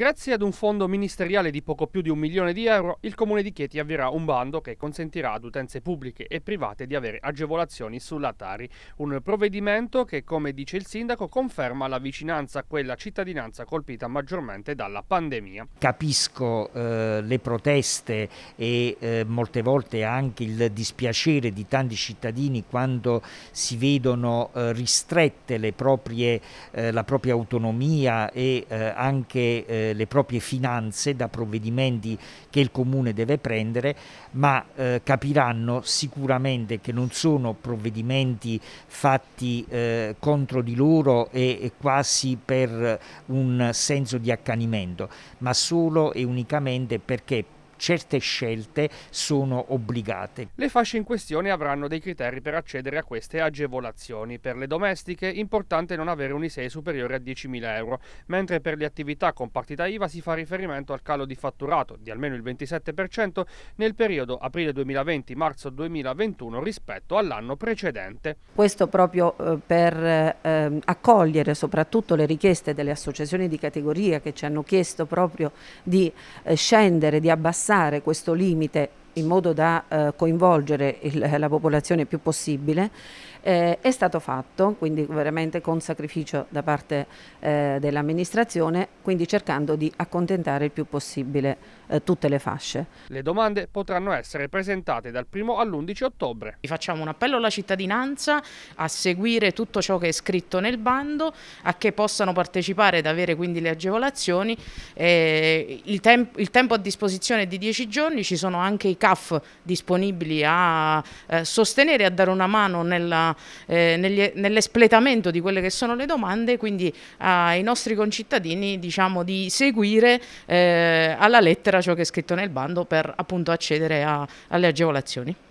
Grazie ad un fondo ministeriale di poco più di un milione di euro, il Comune di Chieti avvierà un bando che consentirà ad utenze pubbliche e private di avere agevolazioni sulla Tari, un provvedimento che, come dice il sindaco, conferma la vicinanza a quella cittadinanza colpita maggiormente dalla pandemia. Capisco eh, le proteste e eh, molte volte anche il dispiacere di tanti cittadini quando si vedono eh, ristrette proprie, eh, la propria autonomia e eh, anche eh, le proprie finanze da provvedimenti che il comune deve prendere, ma eh, capiranno sicuramente che non sono provvedimenti fatti eh, contro di loro e, e quasi per un senso di accanimento, ma solo e unicamente perché certe scelte sono obbligate. Le fasce in questione avranno dei criteri per accedere a queste agevolazioni. Per le domestiche è importante non avere un ISEE superiore a 10.000 euro, mentre per le attività con partita IVA si fa riferimento al calo di fatturato di almeno il 27% nel periodo aprile 2020-marzo 2021 rispetto all'anno precedente. Questo proprio eh, per ehm, accogliere soprattutto le richieste delle associazioni di categoria che ci hanno chiesto proprio di eh, scendere, di abbassare oltrepassare questo limite in modo da eh, coinvolgere il, la popolazione più possibile, eh, è stato fatto, quindi veramente con sacrificio da parte eh, dell'amministrazione, quindi cercando di accontentare il più possibile eh, tutte le fasce. Le domande potranno essere presentate dal 1 all'11 ottobre. Facciamo un appello alla cittadinanza a seguire tutto ciò che è scritto nel bando, a che possano partecipare ed avere quindi le agevolazioni. Eh, il, temp il tempo a disposizione è di 10 giorni, ci sono anche i CAF disponibili a eh, sostenere e a dare una mano eh, nell'espletamento di quelle che sono le domande, quindi eh, ai nostri concittadini diciamo di seguire eh, alla lettera ciò che è scritto nel bando per appunto accedere a, alle agevolazioni.